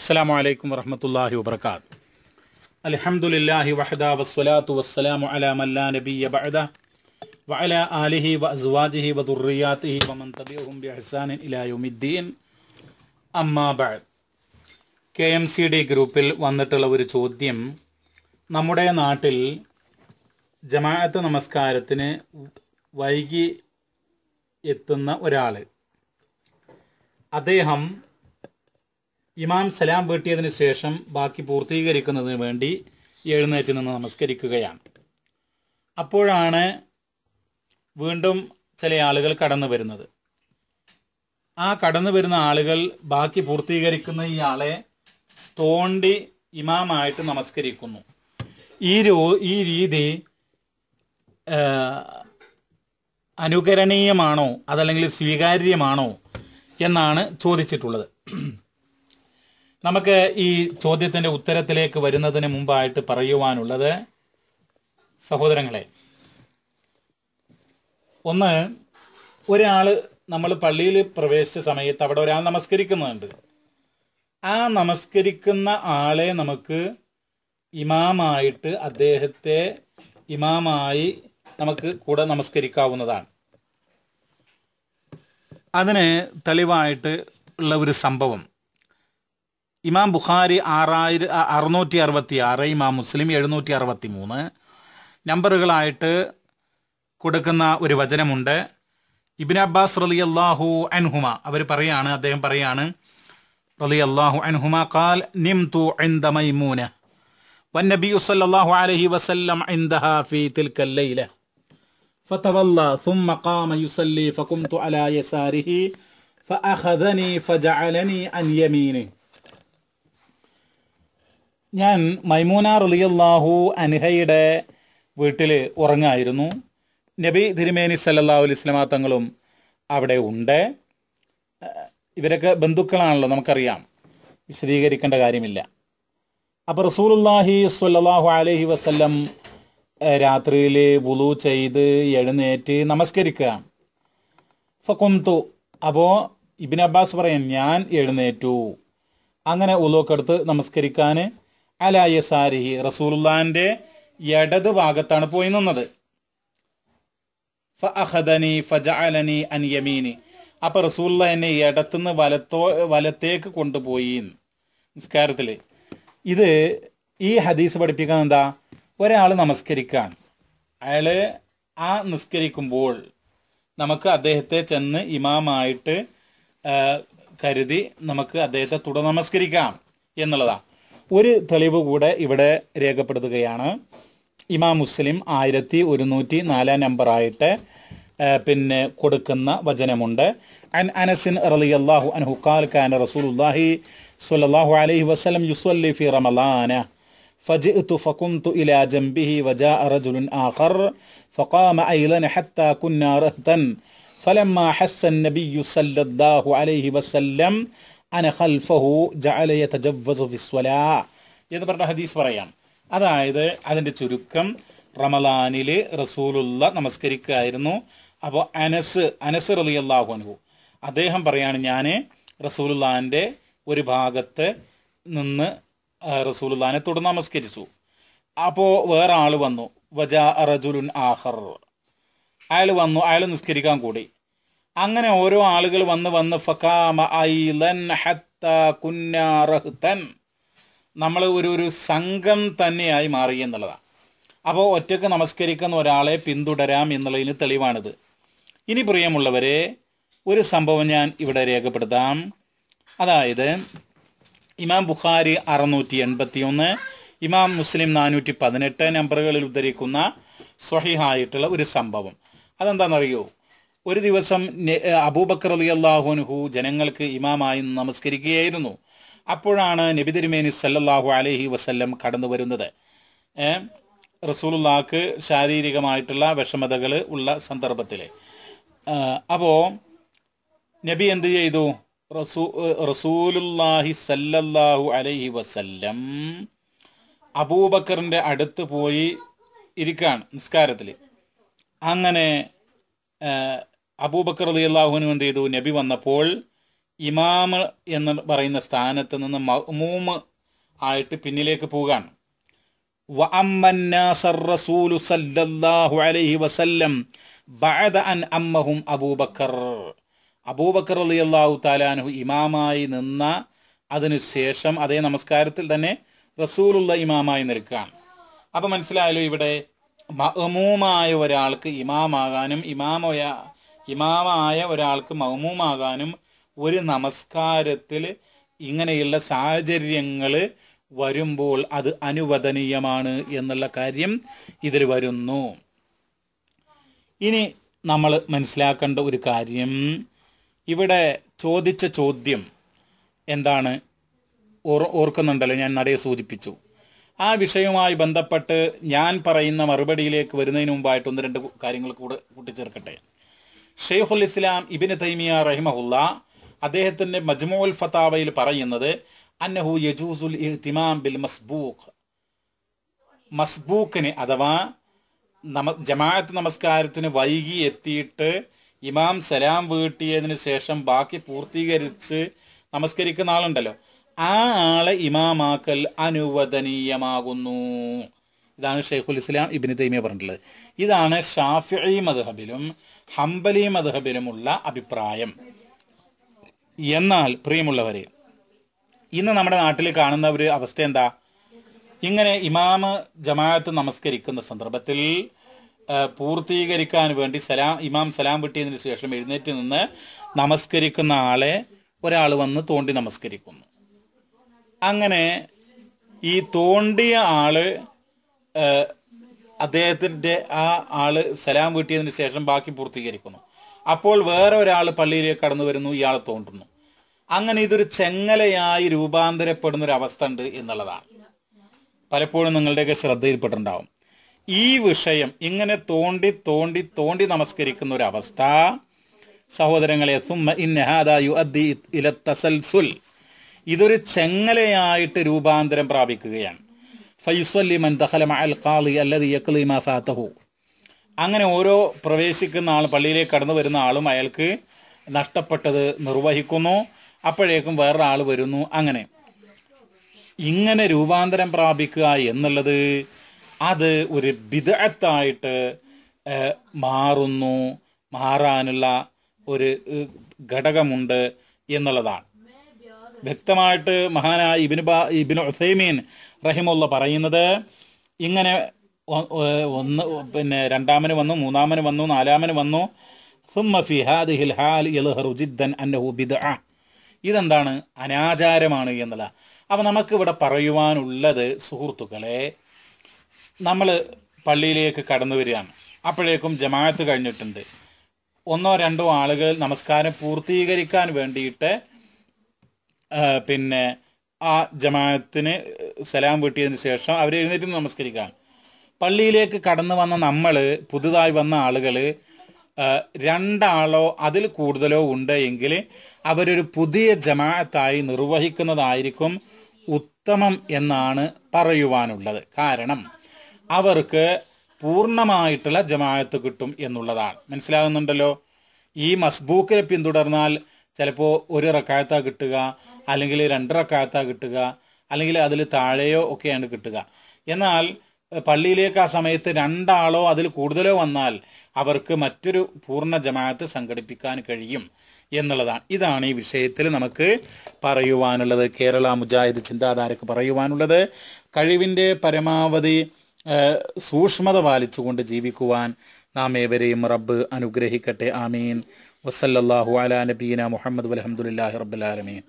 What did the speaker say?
അസ്സാം വലൈക്കും വർഹമത്തല്ലാഹി വബർക്കാത്ത് അലഹമുല്ലാഹി വഹദ വസ്സലാത്തു വസ്സലാമു അലാ മല്ലാ നബിയ ബഅദ വഅല ആലിഹി വഅസ്വാജിഹി വദുർറിയാത്തിഹി വമൻ തബിഅഹും ബിഇഹ്സാനിൻ ഇലാ യൗമിദ്ദീൻ അമ്മാ ബഅദ് കെ എം സി ഡി ഗ്രൂപ്പിൽ വന്നിട്ടുള്ള ഒരു ചോദ്യം നമ്മുടെ നാട്ടിൽ ജമാഅത്ത് നമസ്കാരത്തിന് വൈകി എത്തുന്ന ഒരാൾ അദ്ദേഹം ഇമാം സലാം വീട്ടിയതിന് ശേഷം ബാക്കി പൂർത്തീകരിക്കുന്നതിന് വേണ്ടി എഴുന്നേറ്റ് നിന്ന് നമസ്കരിക്കുകയാണ് അപ്പോഴാണ് വീണ്ടും ചില ആളുകൾ കടന്നു വരുന്നത് ആ കടന്നു വരുന്ന ആളുകൾ ബാക്കി പൂർത്തീകരിക്കുന്ന ഈ ആളെ തോണ്ടി ഇമാമായിട്ട് നമസ്കരിക്കുന്നു ഈ രൂ ഈ രീതി അനുകരണീയമാണോ അതല്ലെങ്കിൽ സ്വീകാര്യമാണോ എന്നാണ് ചോദിച്ചിട്ടുള്ളത് നമുക്ക് ഈ ചോദ്യത്തിന്റെ ഉത്തരത്തിലേക്ക് വരുന്നതിന് മുമ്പായിട്ട് പറയുവാനുള്ളത് സഹോദരങ്ങളെ ഒന്ന് ഒരാൾ നമ്മൾ പള്ളിയിൽ പ്രവേശിച്ച സമയത്ത് അവിടെ ഒരാൾ നമസ്കരിക്കുന്നുണ്ട് ആ നമസ്കരിക്കുന്ന ആളെ നമുക്ക് ഇമാമായിട്ട് അദ്ദേഹത്തെ ഇമാമായി നമുക്ക് കൂടെ നമസ്കരിക്കാവുന്നതാണ് അതിന് തെളിവായിട്ട് ഉള്ള ഒരു സംഭവം ഇമാം ബുഖാരി ആറായിര അറുന്നൂറ്റി അറുപത്തി ആറ് ഇമാം മുസ്ലിം എഴുന്നൂറ്റി അറുപത്തി മൂന്ന് നമ്പറുകളായിട്ട് കൊടുക്കുന്ന ഒരു വചനമുണ്ട് ഇബിൻ അബ്ബാസ് റലി അള്ളാഹു അൻഹുമ അവർ പറയാണ് അദ്ദേഹം പറയാണ് റലി അള്ളാഹു അൻഹുമ കാൽ നിം തു മൈമൂന വൻ നബി الله عليه وسلم عندها في تلك الليلة فتولى ثم قام يصلي فقمت على يساره فأخذني فجعلني عن يمينه ഞാൻ മൈമൂന റലിയല്ലാഹു അൻഹയുടെ വീട്ടിൽ ഉറങ്ങായിരുന്നു നബി തിരുമേനി സല്ലല്ലാഹു അലൈസ്ലാ തങ്ങളും അവിടെ ഉണ്ട് ഇവരൊക്കെ ബന്ധുക്കളാണല്ലോ നമുക്കറിയാം വിശദീകരിക്കേണ്ട കാര്യമില്ല അപ്പോൾ റസൂലുല്ലാഹി സ്വല്ലല്ലാഹു അലൈഹി വസല്ലം രാത്രിയിൽ വുളു ചെയ്ത് എഴുന്നേറ്റ് നമസ്കരിക്കുക ഫക്കുന്തു അപ്പോൾ ഇബിൻ അബ്ബാസ് പറയും ഞാൻ എഴുന്നേറ്റു അങ്ങനെ ഉലുവൊക്കെ എടുത്ത് നമസ്കരിക്കാൻ അലായ സാരിഹി റസൂലുല്ലാന്റെ ഇടത് ഭാഗത്താണ് പോയി നിന്നത് അപ്പൊ ഫജഅലനി അപ്പോൾ എന്നെ ഇടത്തുനിന്ന് വലത്തോ വലത്തേക്ക് കൊണ്ടുപോയി നിസ്കാരത്തിൽ ഇത് ഈ ഹദീസ് പഠിപ്പിക്കുന്നത് എന്താ ഒരാൾ നമസ്കരിക്കാൻ അയാൾ ആ നിസ്കരിക്കുമ്പോൾ നമുക്ക് അദ്ദേഹത്തെ ചെന്ന് ഇമാമായിട്ട് കരുതി നമുക്ക് അദ്ദേഹത്തെ തുട നമസ്കരിക്കാം എന്നുള്ളതാണ് ഒരു തെളിവ് കൂടെ ഇവിടെ രേഖപ്പെടുത്തുകയാണ് ഇമാം മുസ്ലിം ആയിരത്തി ഒരുന്നൂറ്റി നാലാം നമ്പറായിട്ട് പിന്നെ കൊടുക്കുന്ന വചനമുണ്ട് അൻ അനസിൻ റലി അള്ളാഹു അൻഹു കാൽ കാൻ സ്വല്ലല്ലാഹു അലൈഹി വസല്ലം യുസ്വല്ലി ഫി റമളാന فجئت فقمت إلى جنبه وجاء رجل آخر فقام أيضا حتى كنا رهتا فلما حس النبي صلى الله عليه وسلم അന ഖൽഫഹു എന്ന് പറഞ്ഞ ഹദീസ് പറയാം അതായത് അതിൻ്റെ ചുരുക്കം റമലാനിൽ റസൂലുള്ള നമസ്കരിക്കുകയായിരുന്നു അപ്പോൾ അനസ് അനസ് റലി അള്ളാഹുനു അദ്ദേഹം പറയാണ് ഞാൻ റസൂലുള്ളാൻ്റെ ഒരു ഭാഗത്ത് നിന്ന് റസൂലുള്ളാനെ തുടർന്ന് നമസ്കരിച്ചു അപ്പോൾ വേറെ ആൾ വന്നു വജ റജുലുൻ ആഹർ അയാൾ വന്നു അയാൾ നിസ്കരിക്കാൻ കൂടി അങ്ങനെ ഓരോ ആളുകൾ വന്ന് വന്ന് ഫക്കാമ ഐലൻ ഹത്ത കുന്നാറഹ്തൻ നമ്മൾ ഒരു ഒരു സംഘം തന്നെയായി മാറി എന്നുള്ളതാണ് അപ്പോൾ ഒറ്റക്ക് നമസ്കരിക്കുന്ന ഒരാളെ പിന്തുടരാം എന്നുള്ളതിന് തെളിവാണിത് ഇനി പ്രിയമുള്ളവരെ ഒരു സംഭവം ഞാൻ ഇവിടെ രേഖപ്പെടുത്താം അതായത് ഇമാം ബുഖാരി അറുന്നൂറ്റി എൺപത്തി ഒന്ന് ഇമാം മുസ്ലിം നാനൂറ്റി പതിനെട്ട് നമ്പറുകളിൽ ഉദ്ധരിക്കുന്ന സ്വഹിഹായിട്ടുള്ള ഒരു സംഭവം അതെന്താണെന്നറിയോ ഒരു ദിവസം അബൂബക്കർ അലി അള്ളാഹുനുഹു ജനങ്ങൾക്ക് ഇമാമായി നമസ്കരിക്കുകയായിരുന്നു അപ്പോഴാണ് നബി തിരുമേനി സല്ലാഹു അലഹി വസ്ല്ലം കടന്നു വരുന്നത് റസൂലുല്ലാക്ക് ശാരീരികമായിട്ടുള്ള വിഷമതകൾ ഉള്ള സന്ദർഭത്തിൽ അപ്പോൾ നബി എന്ത് ചെയ്തു റസൂ റസൂലുല്ലാഹി സല്ലല്ലാഹു അലൈഹി വസല്ലം അബൂബക്കറിൻ്റെ അടുത്ത് പോയി ഇരിക്കുകയാണ് നിസ്കാരത്തിൽ അങ്ങനെ അബൂബക്കർ അലി അള്ളാഹുനു എന്ത് ചെയ്തു നബി വന്നപ്പോൾ ഇമാമ് എന്ന് പറയുന്ന സ്ഥാനത്ത് നിന്ന് മൂമ് ആയിട്ട് പിന്നിലേക്ക് പോവുകയാണ് അബൂബക്കർ അബൂബക്കർ അലി അള്ളാഹു താലാനഹു ഇമാമായി നിന്ന അതിനു ശേഷം അതേ നമസ്കാരത്തിൽ തന്നെ റസൂലുള്ള ഇമാമായി നിൽക്കുകയാണ് അപ്പോൾ മനസ്സിലായല്ലോ ഇവിടെ മഹമൂമായ ഒരാൾക്ക് ഇമാമാകാനും ഇമാമോയ ഇമാമായ ഒരാൾക്ക് മൗമൂമാകാനും ഒരു നമസ്കാരത്തിൽ ഇങ്ങനെയുള്ള സാഹചര്യങ്ങൾ വരുമ്പോൾ അത് അനുവദനീയമാണ് എന്നുള്ള കാര്യം ഇതിൽ വരുന്നു ഇനി നമ്മൾ മനസ്സിലാക്കേണ്ട ഒരു കാര്യം ഇവിടെ ചോദിച്ച ചോദ്യം എന്താണ് ഓർക്കുന്നുണ്ടല്ലോ ഞാൻ നടയെ സൂചിപ്പിച്ചു ആ വിഷയവുമായി ബന്ധപ്പെട്ട് ഞാൻ പറയുന്ന മറുപടിയിലേക്ക് വരുന്നതിന് മുമ്പായിട്ട് ഒന്ന് രണ്ട് കാര്യങ്ങൾ കൂടെ കൂട്ടിച്ചേർക്കട്ടെ ഷെയ്ഖുൽ ഇസ്ലാം ഇബിന് തൈമിയ റഹിമഹുല്ല അദ്ദേഹത്തിൻ്റെ മജ്മുൽ ഫത്താവയിൽ പറയുന്നത് അന്നഹു യജൂസുൽ ഇഹ്തിമാം ബിൽ മസ്ബൂഖ് മസ്ബൂഖിന് അഥവാ നമ ജമാഅത്ത് നമസ്കാരത്തിന് വൈകി എത്തിയിട്ട് ഇമാം സലാം വീട്ടിയതിന് ശേഷം ബാക്കി പൂർത്തീകരിച്ച് നമസ്കരിക്കുന്ന ആളുണ്ടല്ലോ ആ ആളെ ഇമാമാക്കൽ അനുവദനീയമാകുന്നു ഇതാണ് ഷെയ്ഖുൽ ഇസ്ലാം ഇബിന് തൈമിയ പറഞ്ഞിട്ടുള്ളത് ഇതാണ് ഷാഫി മദ്ഹബിലും ഹംബലി മദ്ഹബിലുമുള്ള അഭിപ്രായം എന്നാൽ പ്രിയമുള്ളവരെ ഇന്ന് നമ്മുടെ നാട്ടിൽ കാണുന്ന ഒരു അവസ്ഥ എന്താ ഇങ്ങനെ ഇമാമ് ജമാഅത്ത് നമസ്കരിക്കുന്ന സന്ദർഭത്തിൽ പൂർത്തീകരിക്കാൻ വേണ്ടി സലാം ഇമാം സലാം വിട്ടിയതിന് ശേഷം എഴുന്നേറ്റ് നിന്ന് നമസ്കരിക്കുന്ന ആളെ ഒരാൾ വന്ന് തോണ്ടി നമസ്കരിക്കുന്നു അങ്ങനെ ഈ തോണ്ടിയ ആള് അദ്ദേഹത്തിൻ്റെ ആ ആള് സലാം കിട്ടിയതിന് ശേഷം ബാക്കി പൂർത്തീകരിക്കുന്നു അപ്പോൾ വേറെ ഒരാൾ പള്ളിയിലേക്ക് കടന്നു വരുന്നു ഇയാളെ തോണ്ടുന്നു അങ്ങനെ ഇതൊരു ചെങ്ങലയായി രൂപാന്തരപ്പെടുന്ന ഒരു അവസ്ഥ ഉണ്ട് എന്നുള്ളതാണ് പലപ്പോഴും നിങ്ങളുടെയൊക്കെ ശ്രദ്ധയിൽപ്പെട്ടിട്ടുണ്ടാവും ഈ വിഷയം ഇങ്ങനെ തോണ്ടി തോണ്ടി തോണ്ടി നമസ്കരിക്കുന്ന ഒരു അവസ്ഥ സഹോദരങ്ങളെ ഇതൊരു ചെങ്ങലയായിട്ട് രൂപാന്തരം പ്രാപിക്കുകയാണ് മൻ മഅൽ അങ്ങനെ ഓരോ പ്രവേശിക്കുന്ന ആൾ പള്ളിയിലേക്ക് കടന്നു വരുന്ന ആളും അയാൾക്ക് നഷ്ടപ്പെട്ടത് നിർവഹിക്കുന്നു അപ്പോഴേക്കും വേറൊരാൾ വരുന്നു അങ്ങനെ ഇങ്ങനെ രൂപാന്തരം പ്രാപിക്കുക എന്നുള്ളത് അത് ഒരു ബിദത്തായിട്ട് മാറുന്നു മാറാനുള്ള ഒരു ഘടകമുണ്ട് എന്നുള്ളതാണ് വ്യക്തമായിട്ട് മഹാനായ ഇബിന് ബാ ഇബിൻ ഉസൈമീൻ റഹിമുള്ള പറയുന്നത് ഇങ്ങനെ ഒന്ന് പിന്നെ രണ്ടാമന് വന്നു മൂന്നാമന് വന്നു നാലാമന് വന്നു സുമ്മഫി ഹാദിഹിൽ ഹാൽ ഇൽഹറു ജിദ്ദൻ അന്നഹു ഇതെന്താണ് അനാചാരമാണ് എന്നല്ല അപ്പോൾ നമുക്കിവിടെ പറയുവാനുള്ളത് സുഹൃത്തുക്കളെ നമ്മൾ പള്ളിയിലേക്ക് കടന്നു വരികയാണ് അപ്പോഴേക്കും ജമാഅത്ത് കഴിഞ്ഞിട്ടുണ്ട് ഒന്നോ രണ്ടോ ആളുകൾ നമസ്കാരം പൂർത്തീകരിക്കാൻ വേണ്ടിയിട്ട് പിന്നെ ആ ജമാത്തിന് സലാം വീട്ടിയതിന് ശേഷം അവർ എഴുന്നേറ്റ് നമസ്കരിക്കാം പള്ളിയിലേക്ക് കടന്നു വന്ന നമ്മൾ പുതുതായി വന്ന ആളുകൾ രണ്ടാളോ അതിൽ കൂടുതലോ ഉണ്ട് എങ്കിൽ അവരൊരു പുതിയ ജമാഅത്തായി നിർവഹിക്കുന്നതായിരിക്കും ഉത്തമം എന്നാണ് പറയുവാനുള്ളത് കാരണം അവർക്ക് പൂർണ്ണമായിട്ടുള്ള ജമാഅത്ത് കിട്ടും എന്നുള്ളതാണ് മനസ്സിലാകുന്നുണ്ടല്ലോ ഈ മസ്ബൂക്കിനെ പിന്തുടർന്നാൽ ചിലപ്പോൾ ഒരു റക്കായത്ത കിട്ടുക അല്ലെങ്കിൽ രണ്ട് റക്കായത്ത കിട്ടുക അല്ലെങ്കിൽ അതിൽ താഴെയോ ഒക്കെയാണ് കിട്ടുക എന്നാൽ പള്ളിയിലേക്ക് ആ സമയത്ത് രണ്ടാളോ അതിൽ കൂടുതലോ വന്നാൽ അവർക്ക് മറ്റൊരു പൂർണ്ണ ജമാഅത്ത് സംഘടിപ്പിക്കാൻ കഴിയും എന്നുള്ളതാണ് ഇതാണ് ഈ വിഷയത്തിൽ നമുക്ക് പറയുവാനുള്ളത് കേരള മുജാഹിദ് ചിന്താധാരക്ക് പറയുവാനുള്ളത് കഴിവിൻ്റെ പരമാവധി സൂക്ഷ്മത പാലിച്ചുകൊണ്ട് ജീവിക്കുവാൻ നാം ഏവരെയും റബ്ബ് അനുഗ്രഹിക്കട്ടെ ആമീൻ വസല്ലാഹു അലാ നബീന മുഹമ്മദ് വലഹമുല്ലാഹി റബ്ബുലാലമീൻ